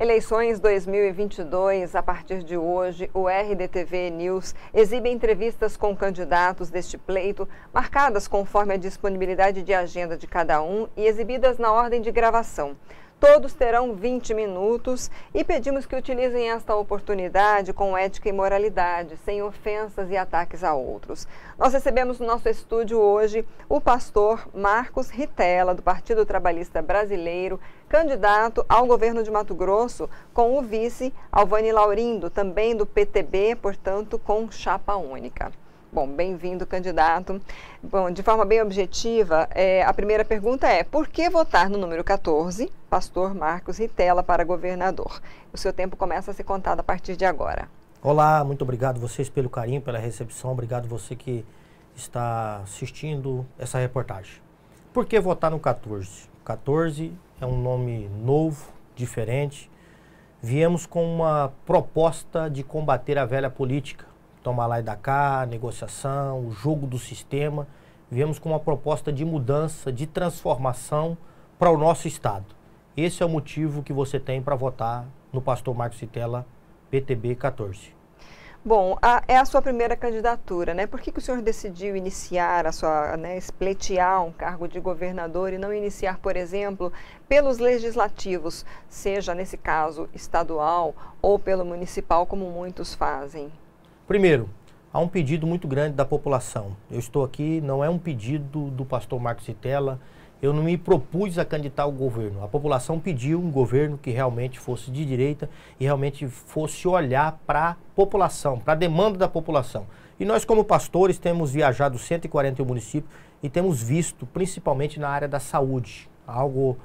Eleições 2022, a partir de hoje, o RDTV News exibe entrevistas com candidatos deste pleito, marcadas conforme a disponibilidade de agenda de cada um e exibidas na ordem de gravação. Todos terão 20 minutos e pedimos que utilizem esta oportunidade com ética e moralidade, sem ofensas e ataques a outros. Nós recebemos no nosso estúdio hoje o pastor Marcos Ritela, do Partido Trabalhista Brasileiro, candidato ao governo de Mato Grosso, com o vice Alvani Laurindo, também do PTB, portanto, com chapa única. Bom, bem-vindo, candidato. Bom, de forma bem objetiva, é, a primeira pergunta é: por que votar no número 14, pastor Marcos Ritela, para governador? O seu tempo começa a ser contado a partir de agora. Olá, muito obrigado vocês pelo carinho, pela recepção. Obrigado você que está assistindo essa reportagem. Por que votar no 14? 14 é um nome novo, diferente. Viemos com uma proposta de combater a velha política tomar lá e cá, negociação, o jogo do sistema. Viemos com uma proposta de mudança, de transformação para o nosso Estado. Esse é o motivo que você tem para votar no pastor Marcos Citela, PTB 14. Bom, a, é a sua primeira candidatura, né? Por que, que o senhor decidiu iniciar a sua, né, espletear um cargo de governador e não iniciar, por exemplo, pelos legislativos, seja nesse caso estadual ou pelo municipal, como muitos fazem? Primeiro, há um pedido muito grande da população. Eu estou aqui, não é um pedido do pastor Marcos Itella. eu não me propus a candidatar ao governo. A população pediu um governo que realmente fosse de direita e realmente fosse olhar para a população, para a demanda da população. E nós, como pastores, temos viajado 141 municípios e temos visto, principalmente na área da saúde, algo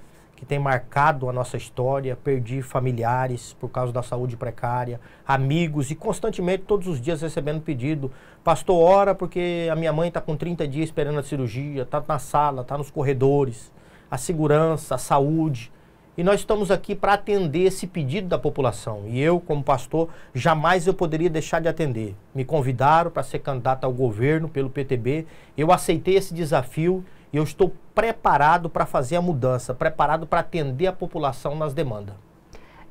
que tem marcado a nossa história. Perdi familiares por causa da saúde precária, amigos e constantemente, todos os dias, recebendo pedido. Pastor, ora porque a minha mãe está com 30 dias esperando a cirurgia, está na sala, está nos corredores. A segurança, a saúde. E nós estamos aqui para atender esse pedido da população. E eu, como pastor, jamais eu poderia deixar de atender. Me convidaram para ser candidato ao governo pelo PTB. Eu aceitei esse desafio e eu estou preparado para fazer a mudança, preparado para atender a população nas demandas.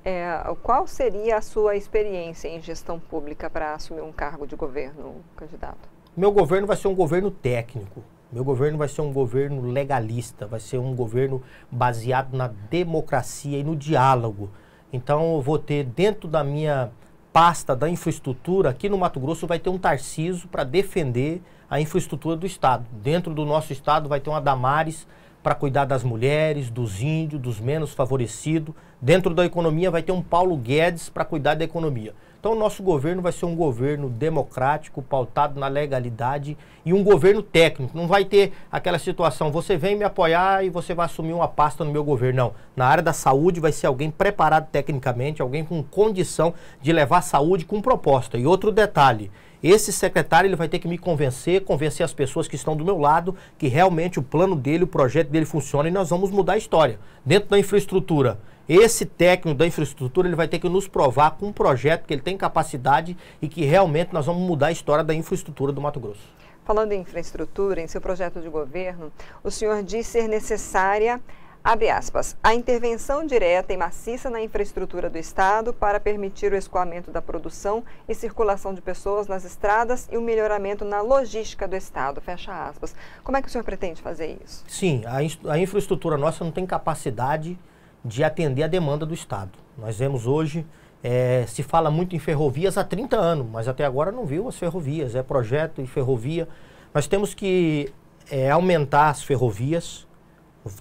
É, qual seria a sua experiência em gestão pública para assumir um cargo de governo, candidato? Meu governo vai ser um governo técnico. Meu governo vai ser um governo legalista, vai ser um governo baseado na democracia e no diálogo. Então, eu vou ter dentro da minha pasta da infraestrutura, aqui no Mato Grosso, vai ter um Tarciso para defender a infraestrutura do Estado. Dentro do nosso Estado vai ter uma Damares para cuidar das mulheres, dos índios, dos menos favorecidos. Dentro da economia vai ter um Paulo Guedes para cuidar da economia. Então, o nosso governo vai ser um governo democrático, pautado na legalidade e um governo técnico. Não vai ter aquela situação, você vem me apoiar e você vai assumir uma pasta no meu governo. Não. Na área da saúde vai ser alguém preparado tecnicamente, alguém com condição de levar a saúde com proposta. E outro detalhe, esse secretário ele vai ter que me convencer, convencer as pessoas que estão do meu lado que realmente o plano dele, o projeto dele funciona e nós vamos mudar a história. Dentro da infraestrutura, esse técnico da infraestrutura ele vai ter que nos provar com um projeto que ele tem capacidade e que realmente nós vamos mudar a história da infraestrutura do Mato Grosso. Falando em infraestrutura, em seu projeto de governo, o senhor diz ser necessária Abre aspas, a intervenção direta e maciça na infraestrutura do Estado para permitir o escoamento da produção e circulação de pessoas nas estradas e o melhoramento na logística do Estado. Fecha aspas. Como é que o senhor pretende fazer isso? Sim, a, a infraestrutura nossa não tem capacidade de atender a demanda do Estado. Nós vemos hoje, é, se fala muito em ferrovias há 30 anos, mas até agora não viu as ferrovias, é projeto de ferrovia. Nós temos que é, aumentar as ferrovias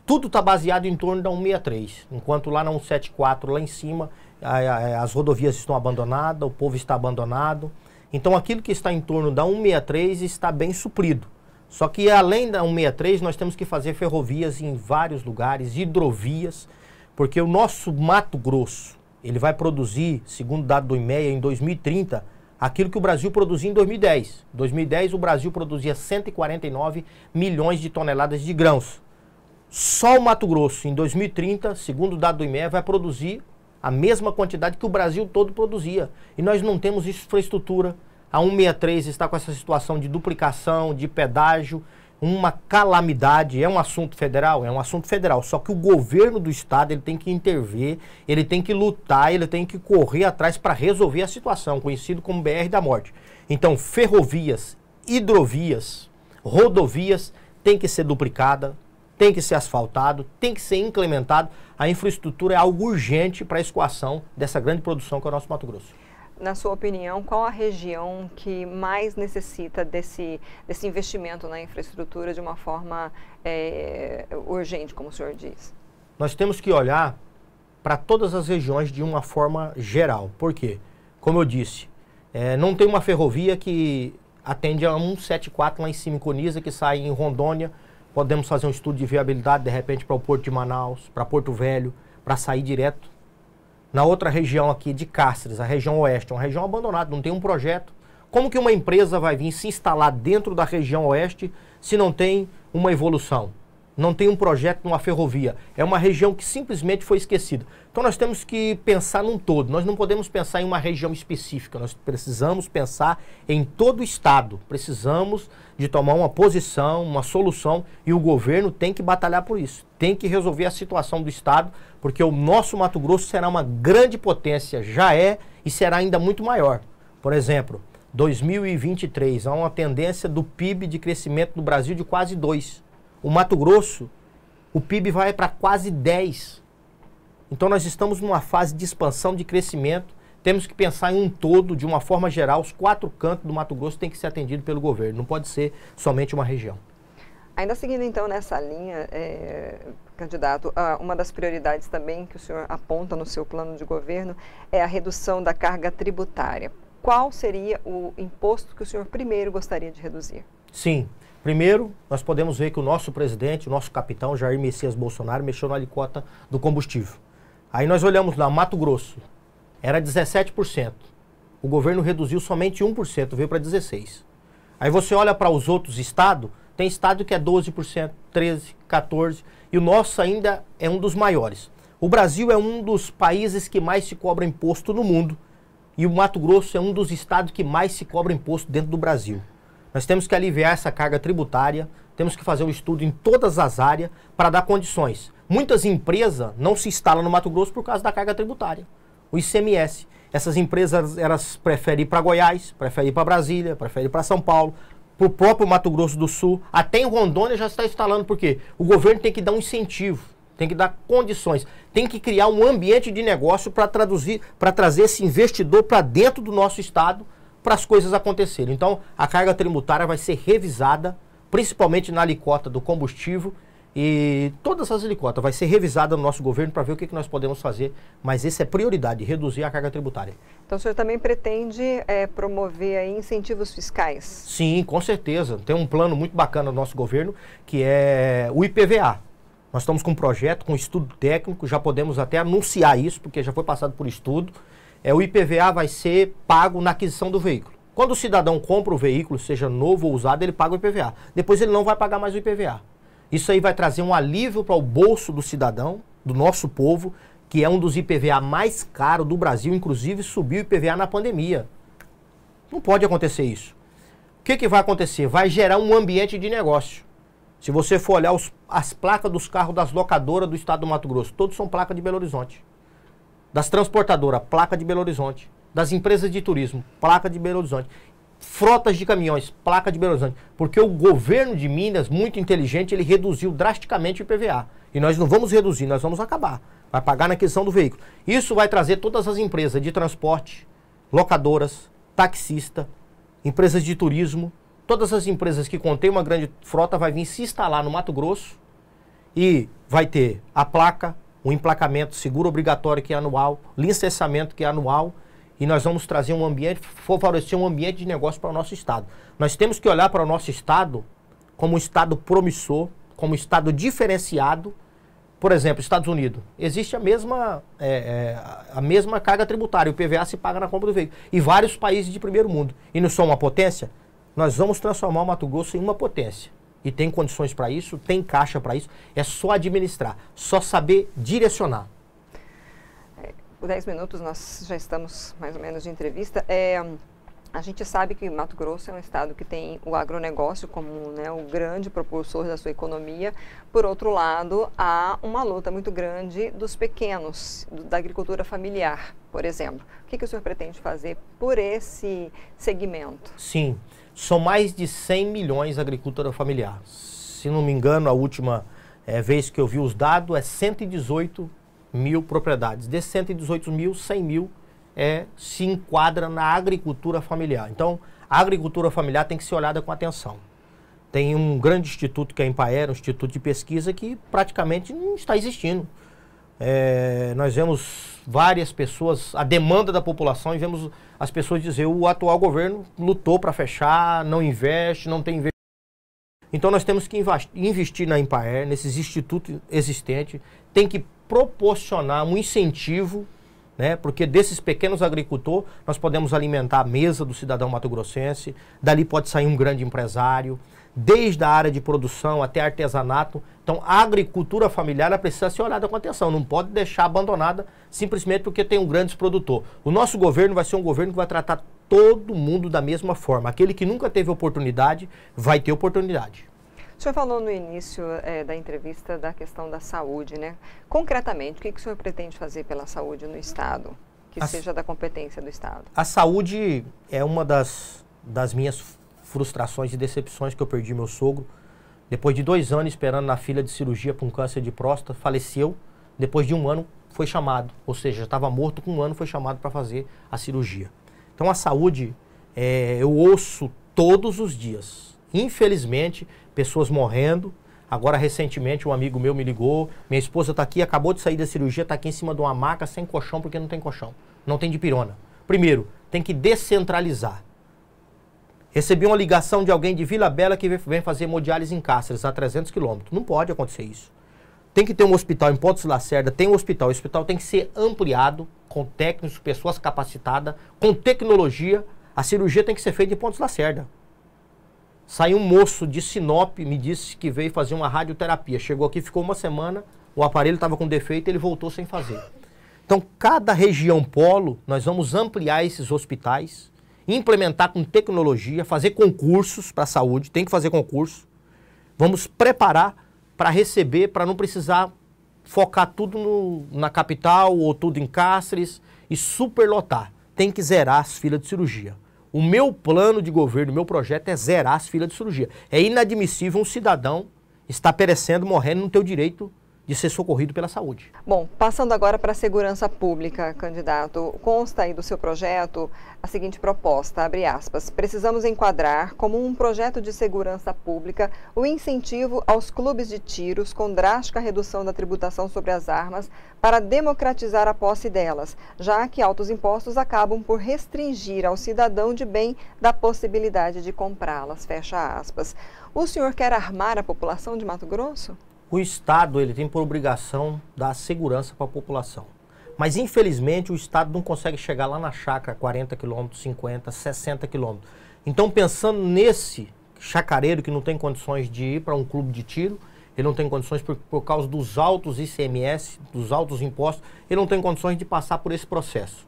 tudo está baseado em torno da 163. Enquanto lá na 174, lá em cima, a, a, é, as rodovias estão abandonadas, o povo está abandonado. Então aquilo que está em torno da 163 está bem suprido. Só que além da 163, nós temos que fazer ferrovias em vários lugares, hidrovias, porque o nosso Mato Grosso, ele vai produzir, segundo dado do IMEA, em 2030, aquilo que o Brasil produzia em 2010. Em 2010, o Brasil produzia 149 milhões de toneladas de grãos. Só o Mato Grosso, em 2030, segundo o dado do IME, vai produzir a mesma quantidade que o Brasil todo produzia. E nós não temos infraestrutura. A 163 está com essa situação de duplicação, de pedágio, uma calamidade. É um assunto federal? É um assunto federal. Só que o governo do estado ele tem que intervir, ele tem que lutar, ele tem que correr atrás para resolver a situação, conhecido como BR da morte. Então, ferrovias, hidrovias, rodovias têm que ser duplicada, tem que ser asfaltado, tem que ser implementado. A infraestrutura é algo urgente para a escoação dessa grande produção que é o nosso Mato Grosso na sua opinião, qual a região que mais necessita desse, desse investimento na infraestrutura de uma forma é, urgente, como o senhor diz? Nós temos que olhar para todas as regiões de uma forma geral. Por quê? Como eu disse, é, não tem uma ferrovia que atende a 174 lá em cima, em Coniza, que sai em Rondônia, Podemos fazer um estudo de viabilidade, de repente, para o Porto de Manaus, para Porto Velho, para sair direto. Na outra região aqui de Cáceres, a região oeste, é uma região abandonada, não tem um projeto. Como que uma empresa vai vir se instalar dentro da região oeste se não tem uma evolução? não tem um projeto numa ferrovia. É uma região que simplesmente foi esquecida. Então nós temos que pensar num todo. Nós não podemos pensar em uma região específica. Nós precisamos pensar em todo o estado. Precisamos de tomar uma posição, uma solução e o governo tem que batalhar por isso. Tem que resolver a situação do estado, porque o nosso Mato Grosso será uma grande potência, já é e será ainda muito maior. Por exemplo, 2023 há uma tendência do PIB de crescimento do Brasil de quase 2 o Mato Grosso, o PIB vai para quase 10. Então nós estamos numa fase de expansão, de crescimento. Temos que pensar em um todo, de uma forma geral, os quatro cantos do Mato Grosso têm que ser atendidos pelo governo, não pode ser somente uma região. Ainda seguindo então nessa linha, é, candidato, uma das prioridades também que o senhor aponta no seu plano de governo é a redução da carga tributária. Qual seria o imposto que o senhor primeiro gostaria de reduzir? Sim, Primeiro, nós podemos ver que o nosso presidente, o nosso capitão Jair Messias Bolsonaro, mexeu na alíquota do combustível. Aí nós olhamos lá, Mato Grosso, era 17%. O governo reduziu somente 1%, veio para 16%. Aí você olha para os outros estados, tem estado que é 12%, 13%, 14%, e o nosso ainda é um dos maiores. O Brasil é um dos países que mais se cobra imposto no mundo, e o Mato Grosso é um dos estados que mais se cobra imposto dentro do Brasil. Nós temos que aliviar essa carga tributária, temos que fazer o um estudo em todas as áreas para dar condições. Muitas empresas não se instalam no Mato Grosso por causa da carga tributária, o ICMS. Essas empresas elas preferem ir para Goiás, preferem ir para Brasília, preferem ir para São Paulo, para o próprio Mato Grosso do Sul. Até em Rondônia já está instalando, porque o governo tem que dar um incentivo, tem que dar condições, tem que criar um ambiente de negócio para traduzir, para trazer esse investidor para dentro do nosso estado para as coisas acontecerem. Então, a carga tributária vai ser revisada, principalmente na licota do combustível e todas as alíquotas vai ser revisada no nosso governo para ver o que, que nós podemos fazer, mas essa é prioridade, reduzir a carga tributária. Então o senhor também pretende é, promover incentivos fiscais? Sim, com certeza. Tem um plano muito bacana do nosso governo, que é o IPVA. Nós estamos com um projeto, com um estudo técnico, já podemos até anunciar isso, porque já foi passado por estudo é, o IPVA vai ser pago na aquisição do veículo. Quando o cidadão compra o veículo, seja novo ou usado, ele paga o IPVA. Depois ele não vai pagar mais o IPVA. Isso aí vai trazer um alívio para o bolso do cidadão, do nosso povo, que é um dos IPVA mais caros do Brasil, inclusive subiu o IPVA na pandemia. Não pode acontecer isso. O que, que vai acontecer? Vai gerar um ambiente de negócio. Se você for olhar os, as placas dos carros das locadoras do estado do Mato Grosso, todos são placas de Belo Horizonte das transportadoras, placa de Belo Horizonte, das empresas de turismo, placa de Belo Horizonte, frotas de caminhões, placa de Belo Horizonte, porque o governo de Minas, muito inteligente, ele reduziu drasticamente o IPVA. E nós não vamos reduzir, nós vamos acabar. Vai pagar na aquisição do veículo. Isso vai trazer todas as empresas de transporte, locadoras, taxista, empresas de turismo, todas as empresas que contêm uma grande frota vai vir se instalar no Mato Grosso e vai ter a placa, o emplacamento seguro obrigatório que é anual, licenciamento que é anual, e nós vamos trazer um ambiente, favorecer um ambiente de negócio para o nosso Estado. Nós temos que olhar para o nosso Estado como um Estado promissor, como um Estado diferenciado. Por exemplo, Estados Unidos, existe a mesma, é, é, a mesma carga tributária, o PVA se paga na compra do veículo. E vários países de primeiro mundo. E não são uma potência? Nós vamos transformar o Mato Grosso em uma potência e tem condições para isso, tem caixa para isso, é só administrar, só saber direcionar. Por é, 10 minutos nós já estamos mais ou menos de entrevista. É, a gente sabe que Mato Grosso é um estado que tem o agronegócio como né, o grande propulsor da sua economia. Por outro lado, há uma luta muito grande dos pequenos, do, da agricultura familiar, por exemplo. O que, que o senhor pretende fazer por esse segmento? Sim. Sim. São mais de 100 milhões de agricultura familiar. Se não me engano, a última é, vez que eu vi os dados é 118 mil propriedades. Desses 118 mil, 100 mil é, se enquadra na agricultura familiar. Então, a agricultura familiar tem que ser olhada com atenção. Tem um grande instituto que é a Empaer, um instituto de pesquisa, que praticamente não está existindo. É, nós vemos várias pessoas, a demanda da população, e vemos as pessoas dizer o atual governo lutou para fechar, não investe, não tem investimento. Então nós temos que investir na Empaer, nesses institutos existentes, tem que proporcionar um incentivo, né? porque desses pequenos agricultores nós podemos alimentar a mesa do cidadão mato-grossense, dali pode sair um grande empresário, desde a área de produção até artesanato, então, a agricultura familiar precisa ser olhada com atenção, não pode deixar abandonada simplesmente porque tem um grande produtor. O nosso governo vai ser um governo que vai tratar todo mundo da mesma forma. Aquele que nunca teve oportunidade vai ter oportunidade. O senhor falou no início é, da entrevista da questão da saúde, né? Concretamente, o que, que o senhor pretende fazer pela saúde no Estado, que a, seja da competência do Estado? A saúde é uma das, das minhas frustrações e decepções que eu perdi meu sogro depois de dois anos esperando na fila de cirurgia para um câncer de próstata, faleceu. Depois de um ano, foi chamado. Ou seja, estava morto com um ano, foi chamado para fazer a cirurgia. Então, a saúde, é, eu ouço todos os dias. Infelizmente, pessoas morrendo. Agora, recentemente, um amigo meu me ligou. Minha esposa está aqui, acabou de sair da cirurgia, está aqui em cima de uma maca, sem colchão, porque não tem colchão. Não tem dipirona. Primeiro, tem que descentralizar. Recebi uma ligação de alguém de Vila Bela que vem fazer hemodiálise em Cáceres, a 300 quilômetros. Não pode acontecer isso. Tem que ter um hospital em Pontos Lacerda, tem um hospital. O hospital tem que ser ampliado com técnicos, pessoas capacitadas, com tecnologia. A cirurgia tem que ser feita em Pontos Lacerda. Saiu um moço de Sinop, me disse que veio fazer uma radioterapia. Chegou aqui, ficou uma semana, o aparelho estava com defeito ele voltou sem fazer. Então, cada região polo, nós vamos ampliar esses hospitais implementar com tecnologia, fazer concursos para a saúde, tem que fazer concurso. Vamos preparar para receber, para não precisar focar tudo no, na capital ou tudo em Cáceres e superlotar. Tem que zerar as filas de cirurgia. O meu plano de governo, meu projeto é zerar as filas de cirurgia. É inadmissível um cidadão estar perecendo, morrendo, não ter o direito de ser socorrido pela saúde. Bom, passando agora para a segurança pública, candidato, consta aí do seu projeto a seguinte proposta, abre aspas, precisamos enquadrar como um projeto de segurança pública o incentivo aos clubes de tiros com drástica redução da tributação sobre as armas para democratizar a posse delas, já que altos impostos acabam por restringir ao cidadão de bem da possibilidade de comprá-las, fecha aspas. O senhor quer armar a população de Mato Grosso? o Estado ele tem por obrigação dar segurança para a população. Mas, infelizmente, o Estado não consegue chegar lá na chácara 40 quilômetros, 50, 60 quilômetros. Então, pensando nesse chacareiro que não tem condições de ir para um clube de tiro, ele não tem condições por, por causa dos altos ICMS, dos altos impostos, ele não tem condições de passar por esse processo.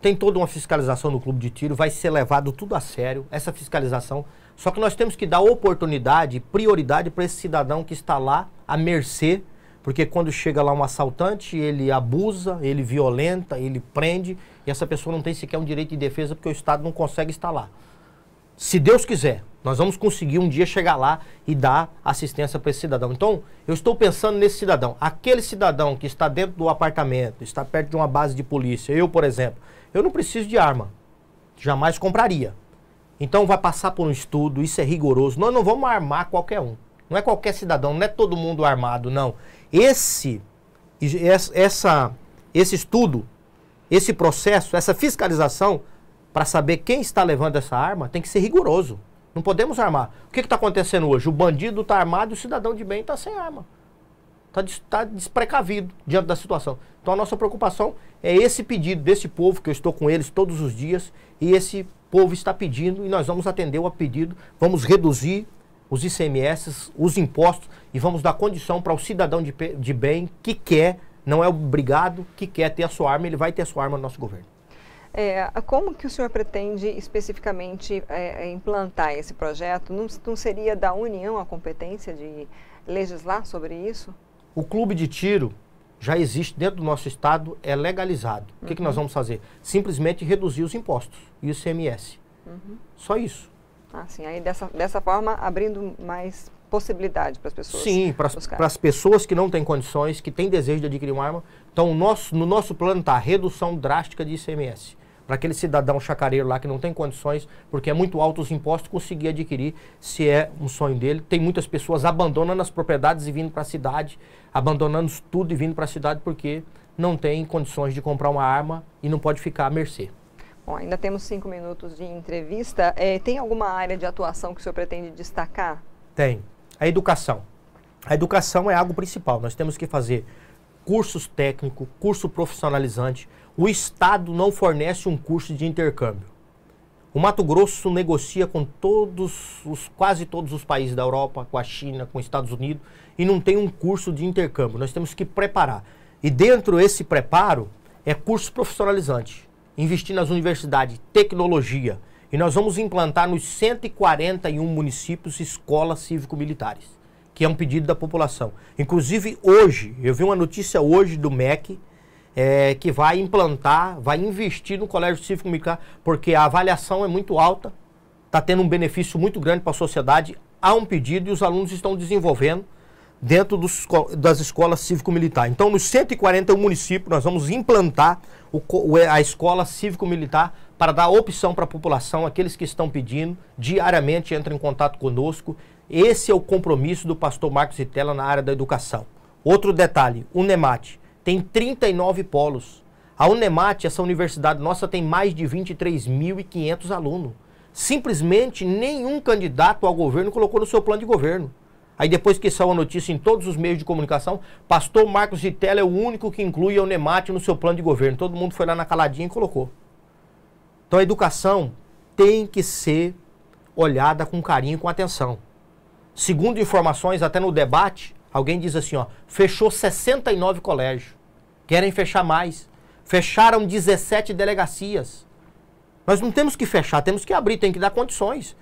Tem toda uma fiscalização no clube de tiro, vai ser levado tudo a sério, essa fiscalização só que nós temos que dar oportunidade, prioridade para esse cidadão que está lá à mercê, porque quando chega lá um assaltante, ele abusa, ele violenta, ele prende, e essa pessoa não tem sequer um direito de defesa porque o Estado não consegue estar lá. Se Deus quiser, nós vamos conseguir um dia chegar lá e dar assistência para esse cidadão. Então, eu estou pensando nesse cidadão. Aquele cidadão que está dentro do apartamento, está perto de uma base de polícia, eu, por exemplo, eu não preciso de arma. Jamais compraria. Então vai passar por um estudo, isso é rigoroso. Nós não vamos armar qualquer um. Não é qualquer cidadão, não é todo mundo armado, não. Esse, essa, esse estudo, esse processo, essa fiscalização, para saber quem está levando essa arma, tem que ser rigoroso. Não podemos armar. O que está acontecendo hoje? O bandido está armado e o cidadão de bem está sem arma. Está tá desprecavido diante da situação. Então a nossa preocupação é esse pedido desse povo, que eu estou com eles todos os dias, e esse povo está pedindo e nós vamos atender o pedido, vamos reduzir os ICMS, os impostos e vamos dar condição para o cidadão de, de bem que quer, não é obrigado, que quer ter a sua arma, ele vai ter a sua arma no nosso governo. É, como que o senhor pretende especificamente é, é implantar esse projeto? Não, não, seria da União a competência de legislar sobre isso? O clube de tiro já existe dentro do nosso Estado, é legalizado. Uhum. O que, que nós uhum. vamos fazer? Simplesmente reduzir os impostos e o ICMS. Uhum. Só isso. Ah, sim. Aí dessa, dessa forma, abrindo mais possibilidade para as pessoas. Sim, para as pessoas que não têm condições, que têm desejo de adquirir uma arma. Então, nosso, no nosso plano está redução drástica de ICMS para aquele cidadão chacareiro lá que não tem condições, porque é muito alto os impostos, conseguir adquirir se é um sonho dele. Tem muitas pessoas abandonando as propriedades e vindo para a cidade, abandonando tudo e vindo para a cidade porque não tem condições de comprar uma arma e não pode ficar à mercê. Bom, ainda temos cinco minutos de entrevista. É, tem alguma área de atuação que o senhor pretende destacar? Tem. A educação. A educação é algo principal. Nós temos que fazer cursos técnicos, curso profissionalizante, o Estado não fornece um curso de intercâmbio. O Mato Grosso negocia com todos os, quase todos os países da Europa, com a China, com os Estados Unidos, e não tem um curso de intercâmbio. Nós temos que preparar. E dentro desse preparo é curso profissionalizante. Investir nas universidades, tecnologia. E nós vamos implantar nos 141 municípios escolas cívico-militares, que é um pedido da população. Inclusive hoje, eu vi uma notícia hoje do MEC, é, que vai implantar, vai investir no Colégio Cívico Militar, porque a avaliação é muito alta, está tendo um benefício muito grande para a sociedade. Há um pedido e os alunos estão desenvolvendo dentro dos, das escolas cívico-militar. Então, nos 141 municípios, nós vamos implantar o, a escola cívico-militar para dar opção para a população, aqueles que estão pedindo, diariamente entram em contato conosco. Esse é o compromisso do pastor Marcos Itela na área da educação. Outro detalhe, o NEMAT, tem 39 polos. A Unemat, essa universidade nossa, tem mais de 23.500 alunos. Simplesmente nenhum candidato ao governo colocou no seu plano de governo. Aí depois que saiu a notícia em todos os meios de comunicação, pastor Marcos Vitela é o único que inclui a Unemat no seu plano de governo. Todo mundo foi lá na caladinha e colocou. Então a educação tem que ser olhada com carinho e com atenção. Segundo informações, até no debate, Alguém diz assim, ó, fechou 69 colégios. Querem fechar mais. Fecharam 17 delegacias. Nós não temos que fechar, temos que abrir, tem que dar condições.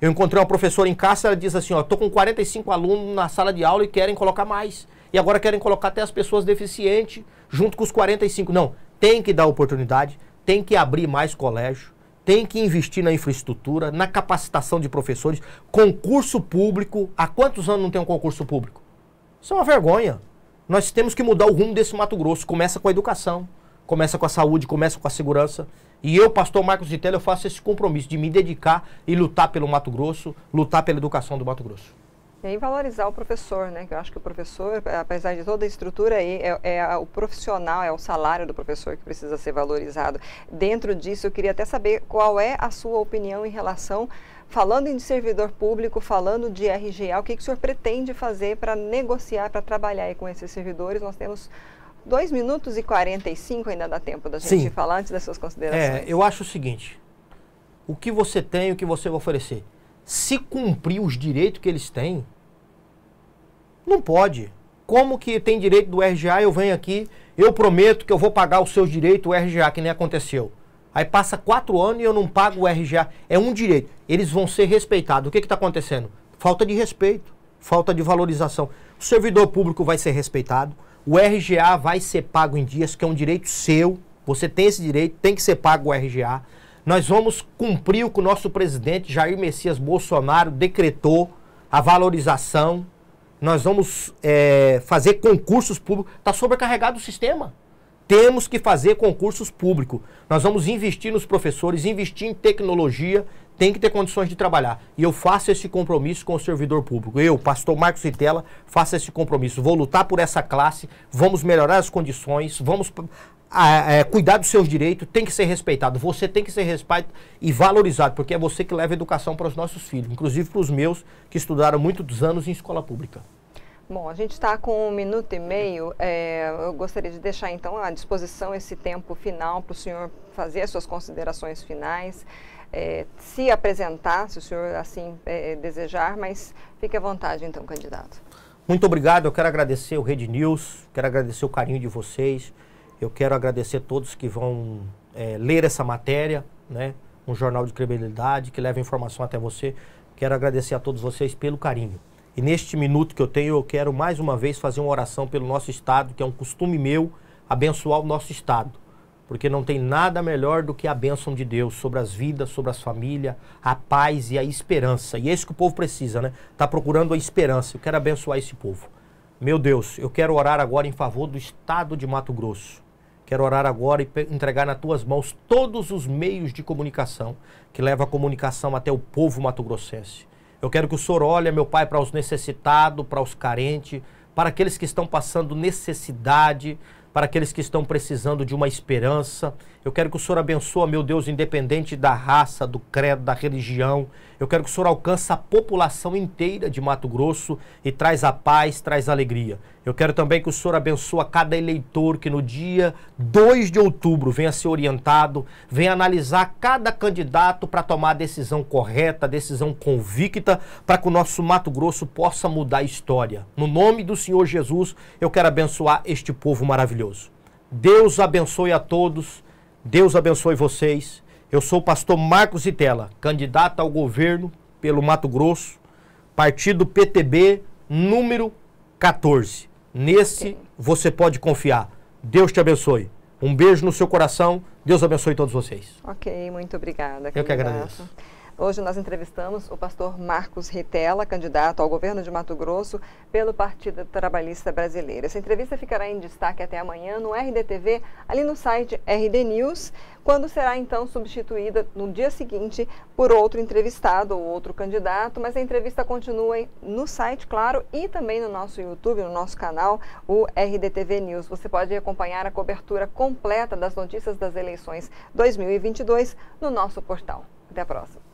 Eu encontrei uma professora em casa, ela diz assim, ó, tô com 45 alunos na sala de aula e querem colocar mais. E agora querem colocar até as pessoas deficientes junto com os 45. Não, tem que dar oportunidade, tem que abrir mais colégio, tem que investir na infraestrutura, na capacitação de professores, concurso público. Há quantos anos não tem um concurso público? Isso é uma vergonha. Nós temos que mudar o rumo desse Mato Grosso. Começa com a educação, começa com a saúde, começa com a segurança. E eu, pastor Marcos Vitello, eu faço esse compromisso de me dedicar e lutar pelo Mato Grosso, lutar pela educação do Mato Grosso. E aí valorizar o professor, né? Que eu acho que o professor, apesar de toda a estrutura aí, é, é, o profissional, é o salário do professor que precisa ser valorizado. Dentro disso, eu queria até saber qual é a sua opinião em relação falando em servidor público, falando de RGA, o que, que o senhor pretende fazer para negociar, para trabalhar com esses servidores? Nós temos 2 minutos e 45, ainda dá tempo da gente Sim. falar antes das suas considerações. É, eu acho o seguinte, o que você tem, o que você vai oferecer? Se cumprir os direitos que eles têm, não pode. Como que tem direito do RGA, eu venho aqui, eu prometo que eu vou pagar os seus direitos, o RGA, que nem aconteceu. Aí passa quatro anos e eu não pago o RGA. É um direito. Eles vão ser respeitados. O que está acontecendo? Falta de respeito, falta de valorização. O servidor público vai ser respeitado, o RGA vai ser pago em dias, que é um direito seu. Você tem esse direito, tem que ser pago o RGA. Nós vamos cumprir o que o nosso presidente Jair Messias Bolsonaro decretou, a valorização. Nós vamos é, fazer concursos públicos. Está sobrecarregado o sistema. Temos que fazer concursos públicos. Nós vamos investir nos professores, investir em tecnologia, tem que ter condições de trabalhar. E eu faço esse compromisso com o servidor público. Eu, pastor Marcos Ritela, faço esse compromisso. Vou lutar por essa classe, vamos melhorar as condições, vamos a, ah, a, é, cuidar dos seus direitos tem que ser respeitado. Você tem que ser respeitado e valorizado, porque é você que leva educação para os nossos filhos, inclusive para os meus que estudaram muitos anos em escola pública. Bom, a gente está com um minuto e meio. É, eu gostaria de deixar então à disposição esse tempo final para o senhor fazer as suas considerações finais, é, se apresentar, se o senhor assim é, desejar, mas fique à vontade então, candidato. Muito obrigado. Eu quero agradecer o Rede News, quero agradecer o carinho de vocês. Eu quero agradecer a todos que vão é, ler essa matéria, né? um jornal de credibilidade que leva informação até você. Quero agradecer a todos vocês pelo carinho. E neste minuto que eu tenho, eu quero mais uma vez fazer uma oração pelo nosso Estado, que é um costume meu abençoar o nosso Estado. Porque não tem nada melhor do que a bênção de Deus sobre as vidas, sobre as famílias, a paz e a esperança. E é isso que o povo precisa, né? Está procurando a esperança. Eu quero abençoar esse povo. Meu Deus, eu quero orar agora em favor do Estado de Mato Grosso. Quero orar agora e entregar nas tuas mãos todos os meios de comunicação que levam a comunicação até o povo mato-grossense. Eu quero que o Senhor olhe, meu Pai, para os necessitados, para os carentes, para aqueles que estão passando necessidade, para aqueles que estão precisando de uma esperança. Eu quero que o Senhor abençoe, meu Deus, independente da raça, do credo, da religião. Eu quero que o Senhor alcance a população inteira de Mato Grosso e traz a paz, traz a alegria. Eu quero também que o Senhor abençoe cada eleitor que no dia 2 de outubro venha ser orientado, venha analisar cada candidato para tomar a decisão correta, a decisão convicta, para que o nosso Mato Grosso possa mudar a história. No nome do Senhor Jesus, eu quero abençoar este povo maravilhoso. Deus abençoe a todos Deus abençoe vocês. Eu sou o pastor Marcos Itela, candidato ao governo pelo Mato Grosso, partido PTB número 14. Nesse você pode confiar. Deus te abençoe. Um beijo no seu coração. Deus abençoe todos vocês. Ok, muito obrigada. Candidato. Eu que agradeço. Hoje nós entrevistamos o pastor Marcos Ritela, candidato ao governo de Mato Grosso pelo Partido Trabalhista Brasileiro. Essa entrevista ficará em destaque até amanhã no RDTV, ali no site RD News, quando será então substituída no dia seguinte por outro entrevistado ou outro candidato, mas a entrevista continua no site, claro, e também no nosso YouTube, no nosso canal, o RDTV News. Você pode acompanhar a cobertura completa das notícias das eleições 2022 no nosso portal. Até a próxima.